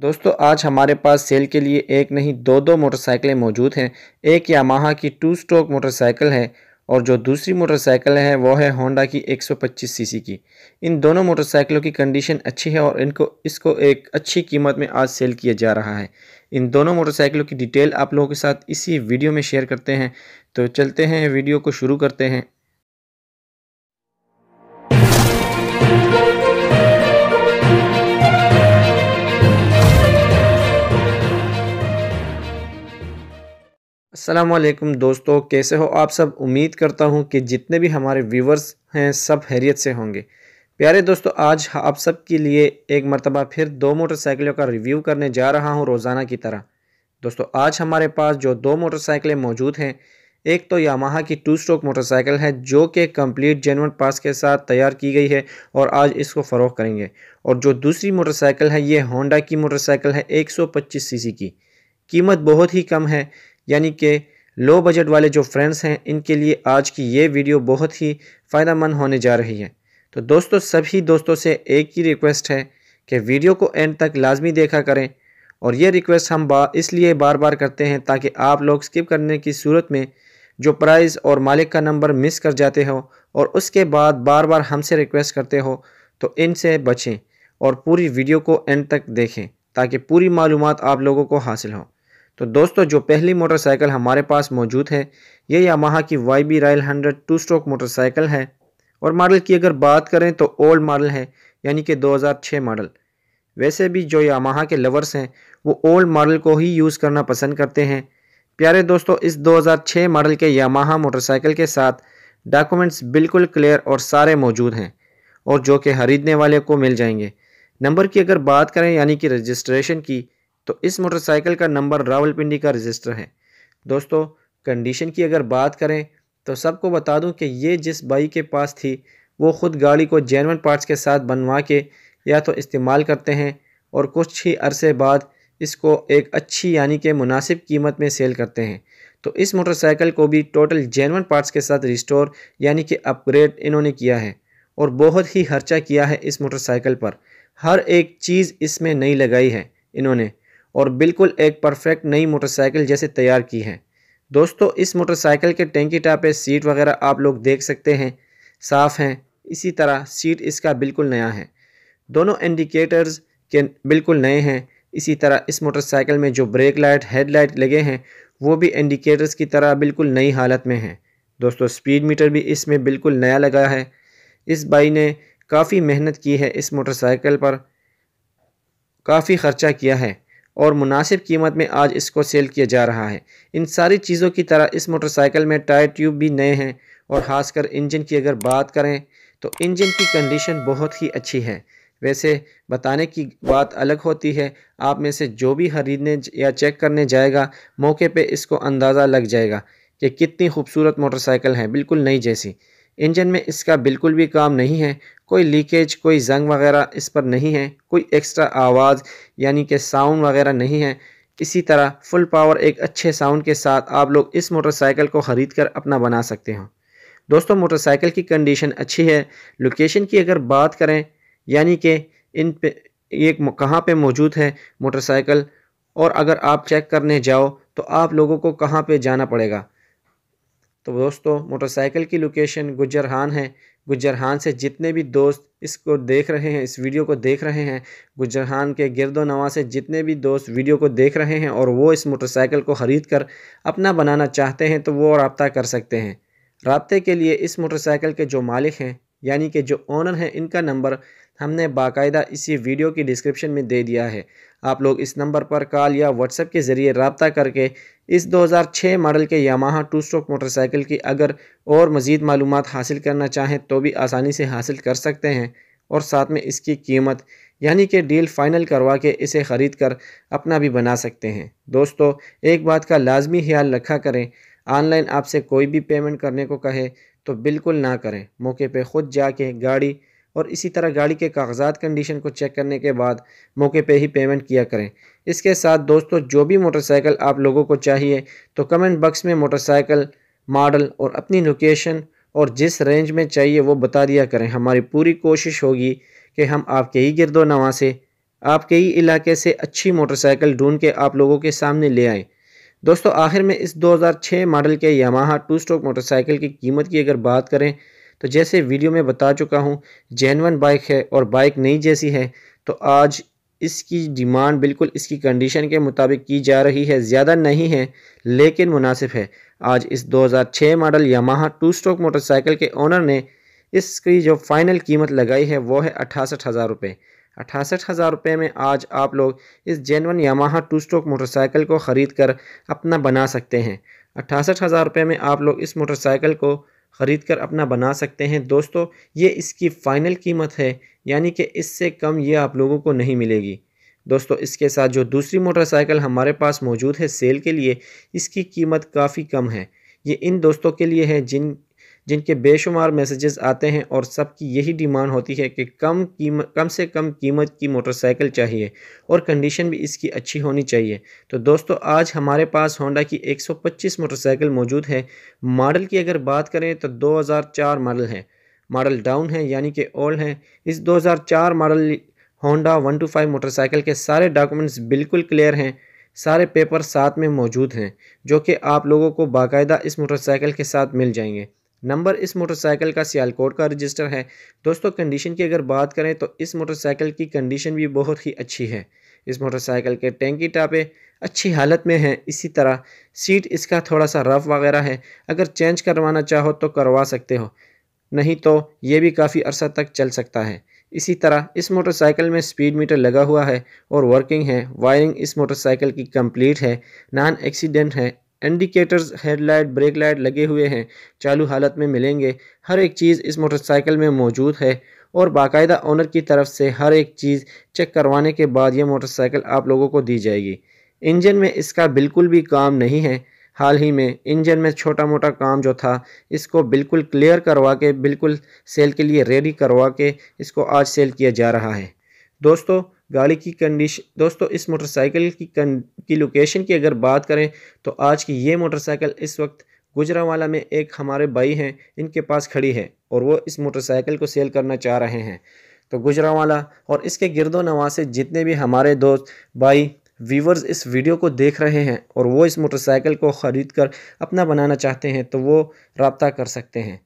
दोस्तों आज हमारे पास सेल के लिए एक नहीं दो दो मोटरसाइकिलें मौजूद हैं एक यामाहा की टू स्ट्रोक मोटरसाइकिल है और जो दूसरी मोटरसाइकिल है वो है होंडा की 125 सीसी की इन दोनों मोटरसाइकिलों की कंडीशन अच्छी है और इनको इसको एक अच्छी कीमत में आज सेल किया जा रहा है इन दोनों मोटरसाइकिलों की डिटेल आप लोगों के साथ इसी वीडियो में शेयर करते हैं तो चलते हैं वीडियो को शुरू करते हैं असलम दोस्तों कैसे हो आप सब उम्मीद करता हूँ कि जितने भी हमारे व्यूवर्स हैं सब हैरियत से होंगे प्यारे दोस्तों आज आप सब के लिए एक मरतबा फिर दो मोटरसाइकिलों का रिव्यू करने जा रहा हूँ रोज़ाना की तरह दोस्तों आज हमारे पास जो दो मोटरसाइकिलें मौजूद हैं एक तो यामाहा की टू स्ट्रोक मोटरसाइकिल है जो कि कंप्लीट जेनवन पास के साथ तैयार की गई है और आज इसको फ़रोख करेंगे और जो दूसरी मोटरसाइकिल है ये होंडा की मोटरसाइकिल है 125 सीसी की कीमत बहुत ही कम है यानी कि लो बजट वाले जो फ्रेंड्स हैं इनके लिए आज की ये वीडियो बहुत ही फ़ायदा मंद होने जा रही है तो दोस्तों सभी दोस्तों से एक ही रिक्वेस्ट है कि वीडियो को एंड तक लाजमी देखा करें और ये रिक्वेस्ट हम बा इसलिए बार बार करते हैं ताकि आप लोग स्किप करने की सूरत में जो प्राइस और मालिक का नंबर मिस कर जाते हो और उसके बाद बार बार हमसे रिक्वेस्ट करते हो तो इनसे बचें और पूरी वीडियो को एंड तक देखें ताकि पूरी मालूम आप लोगों को हासिल हो तो दोस्तों जो पहली मोटरसाइकिल हमारे पास मौजूद है ये यामाहा की Y B royal hundred two stroke motorcycle है और मॉडल की अगर बात करें तो ओल्ड मॉडल है यानी कि 2006 मॉडल वैसे भी जो यामाहा के लवर्स हैं वो ओल्ड मॉडल को ही यूज़ करना पसंद करते हैं प्यारे दोस्तों इस 2006 मॉडल के यामाहा मोटरसाइकिल के साथ डॉक्यूमेंट्स बिल्कुल क्लियर और सारे मौजूद हैं और जो कि खरीदने वाले को मिल जाएंगे नंबर की अगर बात करें यानी कि रजिस्ट्रेशन की तो इस मोटरसाइकिल का नंबर रावलपिंडी का रजिस्टर है दोस्तों कंडीशन की अगर बात करें तो सबको बता दूं कि ये जिस बाई के पास थी वो ख़ुद गाड़ी को जैनवन पार्ट्स के साथ बनवा के या तो इस्तेमाल करते हैं और कुछ ही अरसे बाद इसको एक अच्छी यानी कि मुनासिब कीमत में सेल करते हैं तो इस मोटरसाइकिल को भी टोटल जैनवन पार्ट्स के साथ रिस्टोर यानी कि अपग्रेड इन्होंने किया है और बहुत ही खर्चा किया है इस मोटरसाइकिल पर हर एक चीज़ इसमें नई लगाई है इन्होंने और बिल्कुल एक परफेक्ट नई मोटरसाइकिल जैसे तैयार की है दोस्तों इस मोटरसाइकिल के टेंकी टापे सीट वगैरह आप लोग देख सकते हैं साफ़ हैं इसी तरह सीट इसका बिल्कुल नया है दोनों इंडिकेटर्स के बिल्कुल नए हैं इसी तरह इस मोटरसाइकिल में जो ब्रेक लाइट हेडलाइट लगे हैं वो भी इंडिकेटर्स की तरह बिल्कुल नई हालत में हैं दोस्तों स्पीड मीटर भी इसमें बिल्कुल नया लगा है इस बाई ने काफ़ी मेहनत की है इस मोटरसाइकिल पर काफ़ी ख़र्चा किया है और मुनासिब कीमत में आज इसको सेल किया जा रहा है इन सारी चीज़ों की तरह इस मोटरसाइकिल में टायर ट्यूब भी नए हैं और ख़ासकर इंजन की अगर बात करें तो इंजन की कंडीशन बहुत ही अच्छी है वैसे बताने की बात अलग होती है आप में से जो भी खरीदने या चेक करने जाएगा मौके पे इसको अंदाज़ा लग जाएगा कि कितनी खूबसूरत मोटरसाइकिल है बिल्कुल नई जैसी इंजन में इसका बिल्कुल भी काम नहीं है कोई लीकेज कोई जंग वगैरह इस पर नहीं है कोई एक्स्ट्रा आवाज़ यानी कि साउंड वगैरह नहीं है इसी तरह फुल पावर एक अच्छे साउंड के साथ आप लोग इस मोटरसाइकिल को ख़रीद कर अपना बना सकते हो दोस्तों मोटरसाइकिल की कंडीशन अच्छी है लोकेशन की अगर बात करें यानी कि इन पे ये कहाँ पे मौजूद है मोटरसाइकिल और अगर आप चेक करने जाओ तो आप लोगों को कहाँ पे जाना पड़ेगा तो दोस्तों मोटरसाइकिल की लोकेशन गुजरहान है गुजरहान से जितने भी दोस्त इसको देख रहे हैं इस वीडियो को देख रहे हैं गुजरहान के गिरदो नवा से जितने भी दोस्त वीडियो को देख रहे हैं और वो इस मोटरसाइकिल को ख़रीद कर अपना बनाना चाहते हैं तो वो रबता कर सकते हैं रबते के लिए इस मोटरसाइकिल के जो मालिक हैं यानी कि जो ओनर हैं इनका नंबर हमने बाकायदा इसी वीडियो की डिस्क्रिप्शन में दे दिया है आप लोग इस नंबर पर कॉल या व्हाट्सएप के ज़रिए रबता करके इस 2006 मॉडल के यामाहा टू स्ट्रोक मोटरसाइकिल की अगर और मज़ीद मालूम हासिल करना चाहें तो भी आसानी से हासिल कर सकते हैं और साथ में इसकी कीमत यानी कि डील फ़ाइनल करवा के इसे ख़रीद कर अपना भी बना सकते हैं दोस्तों एक बात का लाजमी ख्याल रखा करें ऑनलाइन आपसे कोई भी पेमेंट करने को कहे तो बिल्कुल ना करें मौके पे खुद जाके गाड़ी और इसी तरह गाड़ी के कागजात कंडीशन को चेक करने के बाद मौके पे ही पेमेंट किया करें इसके साथ दोस्तों जो भी मोटरसाइकिल आप लोगों को चाहिए तो कमेंट बॉक्स में मोटरसाइकिल मॉडल और अपनी लोकेशन और जिस रेंज में चाहिए वो बता दिया करें हमारी पूरी कोशिश होगी कि हम आपके ही गिरदो नवा से आपके ही इलाके से अच्छी मोटरसाइकिल ढूंढ के आप लोगों के सामने ले आएँ दोस्तों आखिर में इस 2006 मॉडल के यामाहा टू स्ट्रोक मोटरसाइकिल की कीमत की अगर बात करें तो जैसे वीडियो में बता चुका हूँ जैनवन बाइक है और बाइक नई जैसी है तो आज इसकी डिमांड बिल्कुल इसकी कंडीशन के मुताबिक की जा रही है ज़्यादा नहीं है लेकिन मुनासिब है आज इस 2006 model Yamaha two stroke motorcycle के ओनर ने इसकी जो फाइनल कीमत लगाई है वो है अठासठ हज़ार रुपये अठासठ हज़ार रुपये में आज आप लोग इस genuine Yamaha two stroke motorcycle को ख़रीद कर अपना बना सकते हैं अट्ठासठ हज़ार रुपये में आप लोग इस मोटरसाइकिल को ख़रीद कर अपना बना सकते हैं दोस्तों ये इसकी फ़ाइनल कीमत है यानी कि इससे कम ये आप लोगों को नहीं मिलेगी दोस्तों इसके साथ जो दूसरी मोटरसाइकिल हमारे पास मौजूद है सेल के लिए इसकी कीमत काफ़ी कम है ये इन दोस्तों के लिए है जिन जिनके बेशुमार मैसेजेस आते हैं और सबकी यही डिमांड होती है कि कम कीमत कम से कम कीमत की मोटरसाइकिल चाहिए और कंडीशन भी इसकी अच्छी होनी चाहिए तो दोस्तों आज हमारे पास होंडा की 125 मोटरसाइकिल मौजूद है मॉडल की अगर बात करें तो 2004 मॉडल है मॉडल डाउन है यानी कि ओल्ड है इस दो मॉडल होंडा वन मोटरसाइकिल के सारे डॉक्यूमेंट्स बिल्कुल क्लियर हैं सारे पेपर साथ में मौजूद हैं जो कि आप लोगों को बाकायदा इस मोटरसाइकिल के साथ मिल जाएंगे नंबर इस मोटरसाइकिल का सियालकोट का रजिस्टर है दोस्तों कंडीशन की अगर बात करें तो इस मोटरसाइकिल की कंडीशन भी बहुत ही अच्छी है इस मोटरसाइकिल के टैंकी टापे अच्छी हालत में हैं इसी तरह सीट इसका थोड़ा सा रफ वगैरह है अगर चेंज करवाना चाहो तो करवा सकते हो नहीं तो ये भी काफ़ी अरसा तक चल सकता है इसी तरह इस मोटरसाइकिल में स्पीड मीटर लगा हुआ है और वर्किंग है वायरिंग इस मोटरसाइकिल की कंप्लीट है नॉन एक्सीडेंट है इंडिकेटर्स हेडलाइट ब्रेक लाइट लगे हुए हैं चालू हालत में मिलेंगे हर एक चीज़ इस मोटरसाइकिल में मौजूद है और बाकायदा ऑनर की तरफ से हर एक चीज़ चेक करवाने के बाद यह मोटरसाइकिल आप लोगों को दी जाएगी इंजन में इसका बिल्कुल भी काम नहीं है हाल ही में इंजन में छोटा मोटा काम जो था इसको बिल्कुल क्लियर करवा के बिल्कुल सेल के लिए रेडी करवा के इसको आज सेल किया जा रहा है दोस्तों गाड़ी की कंडीशन दोस्तों इस मोटरसाइकिल की की लोकेशन की अगर बात करें तो आज की ये मोटरसाइकिल इस वक्त गुजरावाला में एक हमारे भाई हैं इनके पास खड़ी है और वो इस मोटरसाइकिल को सेल करना चाह रहे हैं तो गुजरावाला और इसके गिरदो नवासे जितने भी हमारे दोस्त भाई व्यूवर्स इस वीडियो को देख रहे हैं और वो इस मोटरसाइकिल को ख़रीद कर अपना बनाना चाहते हैं तो वो रबता कर सकते हैं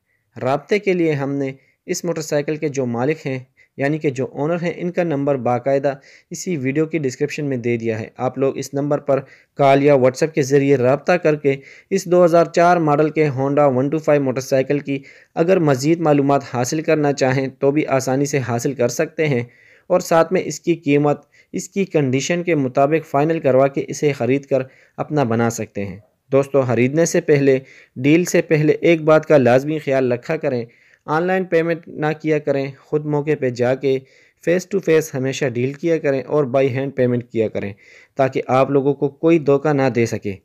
रबते के लिए हमने इस मोटरसाइकिल के जो मालिक हैं यानी कि जो ओनर हैं इनका नंबर बाकायदा इसी वीडियो की डिस्क्रिप्शन में दे दिया है आप लोग इस नंबर पर कॉल या व्हाट्सएप के ज़रिए रबता करके इस 2004 मॉडल के होंडा 125 मोटरसाइकिल की अगर मज़ीद मालूम हासिल करना चाहें तो भी आसानी से हासिल कर सकते हैं और साथ में इसकी कीमत इसकी कंडीशन के मुताबिक फ़ाइनल करवा के इसे ख़रीद कर अपना बना सकते हैं दोस्तों ख़रीदने से पहले डील से पहले एक बात का लाजमी ख्याल रखा करें ऑनलाइन पेमेंट ना किया करें ख़ुद मौके पे जाके फ़ेस टू फेस हमेशा डील किया करें और बाई हैंड पेमेंट किया करें ताकि आप लोगों को कोई धोखा ना दे सके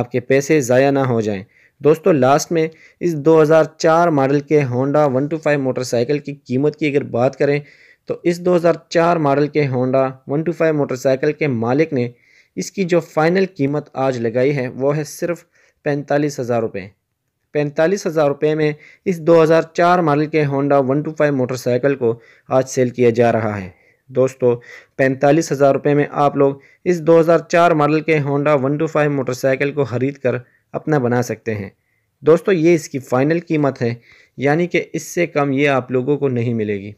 आपके पैसे ज़ाया ना हो जाएं दोस्तों लास्ट में इस 2004 मॉडल के होंडा 125 मोटरसाइकिल की कीमत की अगर बात करें तो इस 2004 मॉडल के होंडा 125 मोटरसाइकिल के मालिक ने इसकी जो फ़ाइनल कीमत आज लगाई है वो है सिर्फ पैंतालीस हज़ार रुपये पैंतालीस हज़ार रुपये में इस 2004 मॉडल के होंडा 125 मोटरसाइकिल को आज सेल किया जा रहा है दोस्तों पैंतालीस हज़ार रुपये में आप लोग इस 2004 मॉडल के होंडा 125 मोटरसाइकिल को ख़रीद कर अपना बना सकते हैं दोस्तों ये इसकी फ़ाइनल कीमत है यानी कि इससे कम ये आप लोगों को नहीं मिलेगी